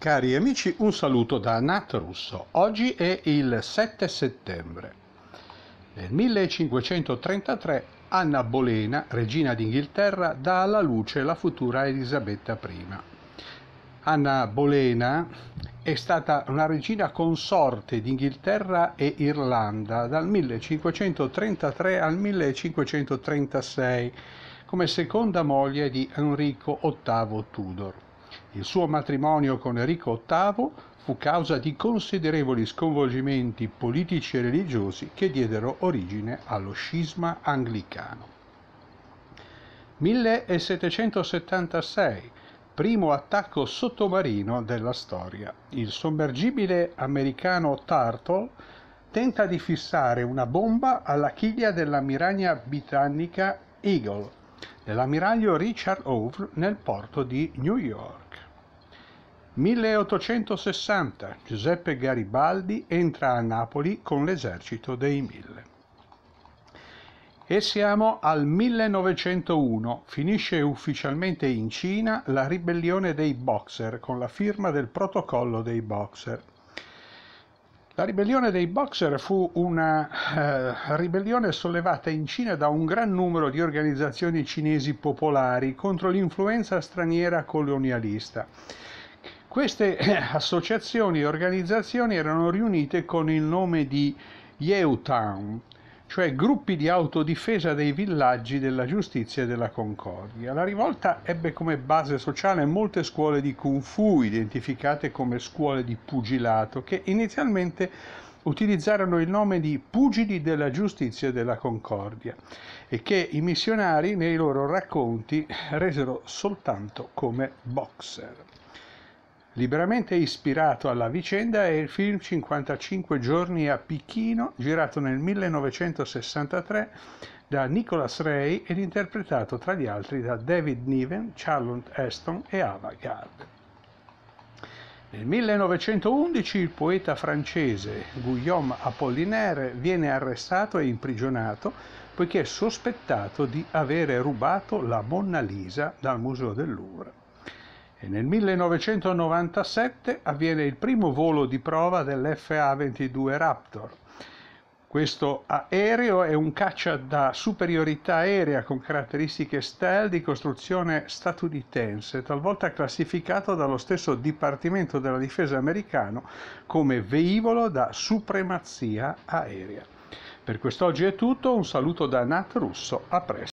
Cari amici, un saluto da Nat Russo. Oggi è il 7 settembre. Nel 1533 Anna Bolena, regina d'Inghilterra, dà alla luce la futura Elisabetta I. Anna Bolena è stata una regina consorte d'Inghilterra e Irlanda dal 1533 al 1536 come seconda moglie di Enrico VIII Tudor. Il suo matrimonio con Enrico VIII fu causa di considerevoli sconvolgimenti politici e religiosi che diedero origine allo scisma anglicano. 1776 primo attacco sottomarino della storia. Il sommergibile americano Turtle tenta di fissare una bomba alla chiglia della britannica Eagle dell'ammiraglio Richard Hove nel porto di New York. 1860 Giuseppe Garibaldi entra a Napoli con l'esercito dei Mille. E siamo al 1901, finisce ufficialmente in Cina la ribellione dei boxer con la firma del protocollo dei boxer. La ribellione dei boxer fu una eh, ribellione sollevata in Cina da un gran numero di organizzazioni cinesi popolari contro l'influenza straniera colonialista queste associazioni e organizzazioni erano riunite con il nome di Yeutown, cioè gruppi di autodifesa dei villaggi della giustizia e della concordia. La rivolta ebbe come base sociale molte scuole di kung fu, identificate come scuole di pugilato, che inizialmente utilizzarono il nome di Pugili della Giustizia e della Concordia e che i missionari nei loro racconti resero soltanto come boxer. Liberamente ispirato alla vicenda è il film 55 giorni a Pechino, girato nel 1963 da Nicholas Ray ed interpretato tra gli altri da David Niven, Charlotte Aston e Ava Gard. Nel 1911 il poeta francese Guillaume Apollinaire viene arrestato e imprigionato poiché è sospettato di avere rubato la Monna Lisa dal Museo del Louvre e nel 1997 avviene il primo volo di prova dell'FA-22 Raptor. Questo aereo è un caccia da superiorità aerea con caratteristiche stealth di costruzione statunitense, talvolta classificato dallo stesso Dipartimento della Difesa americano come veicolo da supremazia aerea. Per quest'oggi è tutto, un saluto da Nat Russo, a presto.